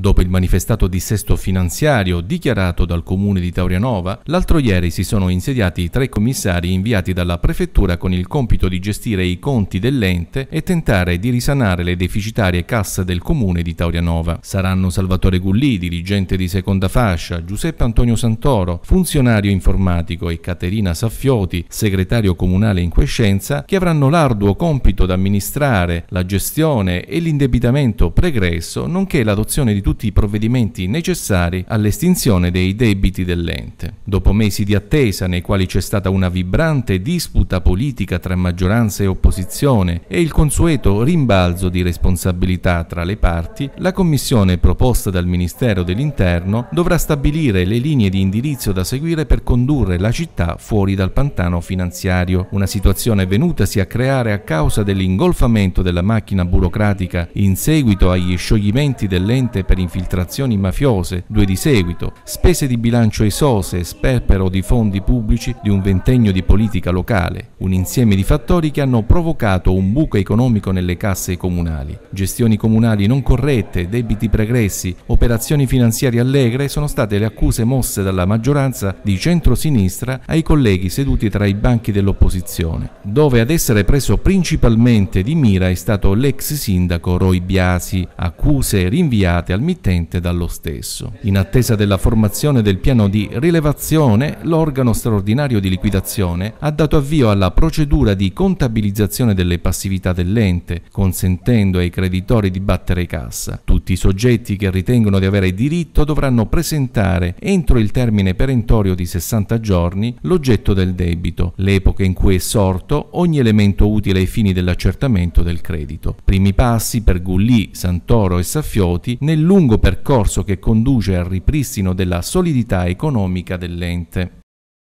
Dopo il manifestato dissesto finanziario dichiarato dal comune di Taurianova, l'altro ieri si sono insediati tre commissari inviati dalla prefettura con il compito di gestire i conti dell'ente e tentare di risanare le deficitarie casse del comune di Taurianova. Saranno Salvatore Gulli, dirigente di seconda fascia, Giuseppe Antonio Santoro, funzionario informatico e Caterina Saffioti, segretario comunale in quiescenza, che avranno l'arduo compito d'amministrare la gestione e l'indebitamento pregresso, nonché l'adozione di tutti i provvedimenti necessari all'estinzione dei debiti dell'ente. Dopo mesi di attesa nei quali c'è stata una vibrante disputa politica tra maggioranza e opposizione e il consueto rimbalzo di responsabilità tra le parti, la commissione proposta dal Ministero dell'Interno dovrà stabilire le linee di indirizzo da seguire per condurre la città fuori dal pantano finanziario, una situazione venutasi a creare a causa dell'ingolfamento della macchina burocratica in seguito agli scioglimenti dell'ente per infiltrazioni mafiose, due di seguito, spese di bilancio esose e sperpero di fondi pubblici di un ventennio di politica locale, un insieme di fattori che hanno provocato un buco economico nelle casse comunali. Gestioni comunali non corrette, debiti pregressi, operazioni finanziarie allegre sono state le accuse mosse dalla maggioranza di centrosinistra ai colleghi seduti tra i banchi dell'opposizione, dove ad essere preso principalmente di mira è stato l'ex sindaco Roy Biasi, accuse rinviate al al mittente dallo stesso. In attesa della formazione del piano di rilevazione, l'organo straordinario di liquidazione ha dato avvio alla procedura di contabilizzazione delle passività dell'ente, consentendo ai creditori di battere cassa. Tutti i soggetti che ritengono di avere diritto dovranno presentare, entro il termine perentorio di 60 giorni, l'oggetto del debito, l'epoca in cui è sorto, ogni elemento utile ai fini dell'accertamento del credito. Primi passi per Gulli, Santoro e Saffioti nel lungo percorso che conduce al ripristino della solidità economica dell'ente.